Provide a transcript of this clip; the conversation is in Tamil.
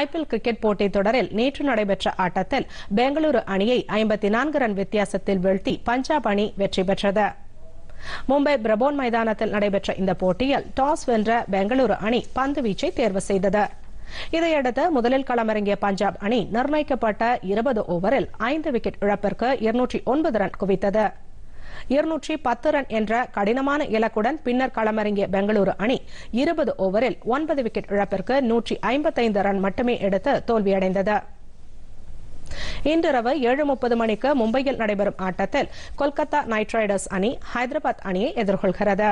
ஐபிஎல் கிரிக்கெட் போட்டித் தொடரில் நேற்று நடைபெற்ற ஆட்டத்தில் பெங்களூரு அணியை ஐம்பத்தி நான்கு ரன் வித்தியாசத்தில் வீழ்த்தி பஞ்சாப் அணி வெற்றி பெற்றது மும்பை பிரபோன் மைதானத்தில் நடைபெற்ற இந்த போட்டியில் டாஸ் வென்ற பெங்களூரு அணி பந்து வீச்சை தேர்வு செய்தது இதையடுத்து முதலில் களமிறங்கிய பஞ்சாப் அணி நிர்ணயிக்கப்பட்ட இருபது ஓவரில் ஐந்து விக்கெட் இழப்பிற்கு இருநூற்றி ஒன்பது ரன் குவித்தது இருநூற்றி பத்து ரன் என்ற கடினமான இலக்குடன் பின்னர் களமிறங்கிய பெங்களூரு அணி இருபது ஓவரில் ஒன்பது விக்கெட் இழப்பிற்கு நூற்றி ஐம்பத்தைந்து ரன் மட்டுமே எடுத்து தோல்வியடைந்தது இன்றிரவு ஏழு முப்பது மணிக்கு மும்பையில் நடைபெறும் ஆட்டத்தில் கொல்கத்தா நைட் ரைடர்ஸ் அணி ஹைதராபாத் அணியை எதிர்கொள்கிறது